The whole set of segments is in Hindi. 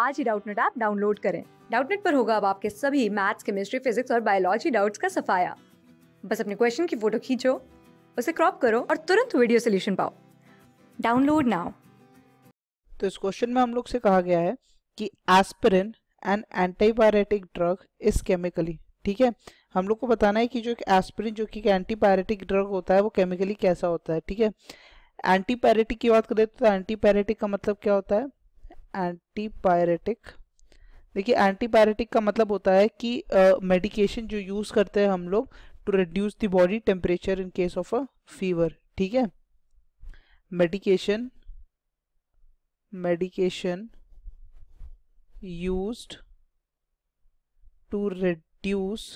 आज ही डाउटनेट ऐप डाउनलोड करें डाउटनेट पर होगा अब आपके सभी मैथ्स केमिस्ट्री फिजिक्स और बायोलॉजी डाउट्स का सफाया बस अपने क्वेश्चन की फोटो खींचो उसे क्रॉप करो और तुरंत वीडियो सोल्यूशन पाओ डाउनलोड नाउ तो इस क्वेश्चन में हम लोग से कहा गया है कि aspirin and antibiotic drug is chemically ठीक है हम लोग को बताना है कि जो एस्पिरिन जो कि एंटीबायोटिक ड्रग होता है वो केमिकली कैसा होता है ठीक है एंटीपैरेटिक की बात करें तो एंटीपैरेटिक का मतलब क्या होता है एंटीपायरेटिक देखिए एंटीबायोटिक का मतलब होता है कि मेडिकेशन uh, जो यूज़ करते हैं हम लोग to reduce the body temperature in case of a fever ठीक है medication medication used to reduce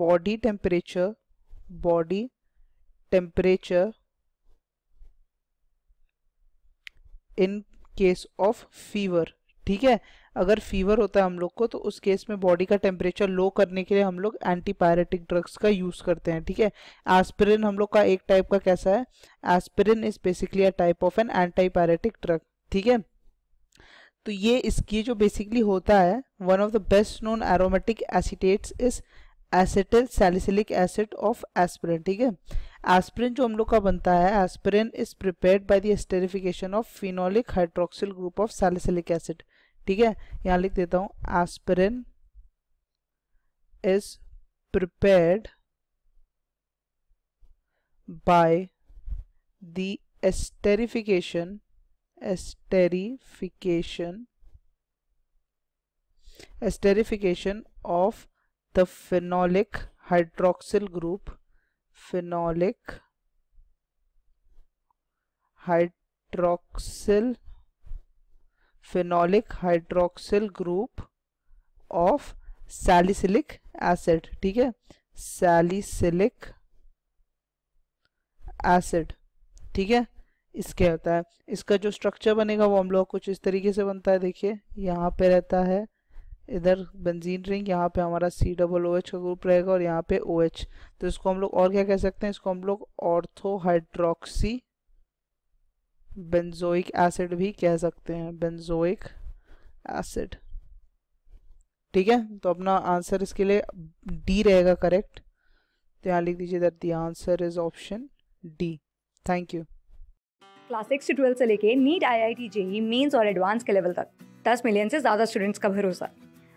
body temperature body temperature in case of fever ठीक है अगर फीवर होता है हम लोग को तो उस केस में बॉडी का टेम्परेचर लो करने के लिए हम लोग एंटीपायरेटिक ड्रग्स का यूज़ करते हैं ठीक है एस्पिरिन हम लोग का एक टाइप का कैसा है aspirin is basically a type of an antipyretic drug ठीक है तो ये इसकी जो बेसिकली होता है one of the best known aromatic acetates is acetyl salicylic acid of aspirin ठीक है एस्प्रिन जो हम लोग का बनता है aspirin is prepared by the esterification of phenolic hydroxyl group of salicylic acid ठीक है यहां लिख देता हूं aspirin is prepared by the esterification esterification esterification of the phenolic hydroxyl group phenolic hydroxyl phenolic hydroxyl group of salicylic acid ठीक है salicylic acid ठीक है इसके होता है इसका जो स्ट्रक्चर बनेगा वो हम लोग कुछ इस तरीके से बनता है देखिए यहाँ पे रहता है इधर बेंजीन रिंग यहाँ पे हमारा सी डबल ओ एच का ग्रुप रहेगा और यहाँ पे ओ OH, एच तो इसको हम लोग और क्या कह सकते हैं इसको हम लोग ऑर्थो हाइड्रोक्सी बेंजोइक एसिड भी कह सकते हैं बेंजोइक एसिड ठीक है तो अपना आंसर इसके लिए डी रहेगा करेक्ट तो यहाँ लिख दीजिए that the answer is option D thank you class six से ट्वेल्थ से लेके NEET I I T JEE Mains और एडवांस के लेवल तक दस मिलियन से ज़्यादा स्टूडेंट्स का भरोसा